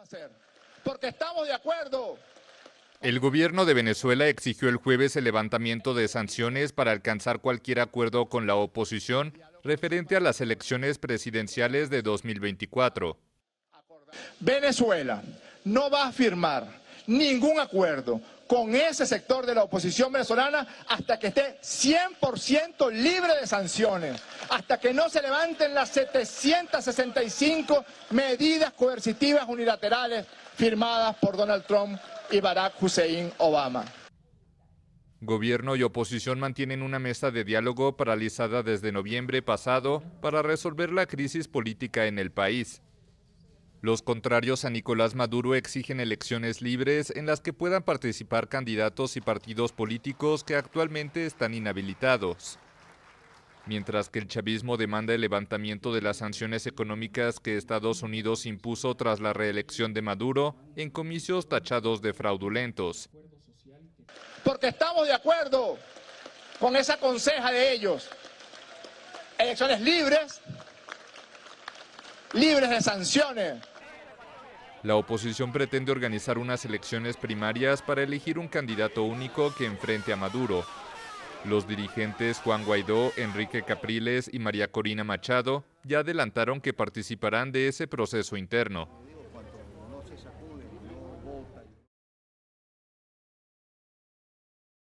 hacer, porque estamos de acuerdo. El gobierno de Venezuela exigió el jueves el levantamiento de sanciones para alcanzar cualquier acuerdo con la oposición referente a las elecciones presidenciales de 2024. Venezuela no va a firmar ningún acuerdo con ese sector de la oposición venezolana hasta que esté 100% libre de sanciones hasta que no se levanten las 765 medidas coercitivas unilaterales firmadas por Donald Trump y Barack Hussein Obama. Gobierno y oposición mantienen una mesa de diálogo paralizada desde noviembre pasado para resolver la crisis política en el país. Los contrarios a Nicolás Maduro exigen elecciones libres en las que puedan participar candidatos y partidos políticos que actualmente están inhabilitados mientras que el chavismo demanda el levantamiento de las sanciones económicas que Estados Unidos impuso tras la reelección de Maduro en comicios tachados de fraudulentos. Porque estamos de acuerdo con esa conseja de ellos. Elecciones libres, libres de sanciones. La oposición pretende organizar unas elecciones primarias para elegir un candidato único que enfrente a Maduro, los dirigentes Juan Guaidó, Enrique Capriles y María Corina Machado ya adelantaron que participarán de ese proceso interno.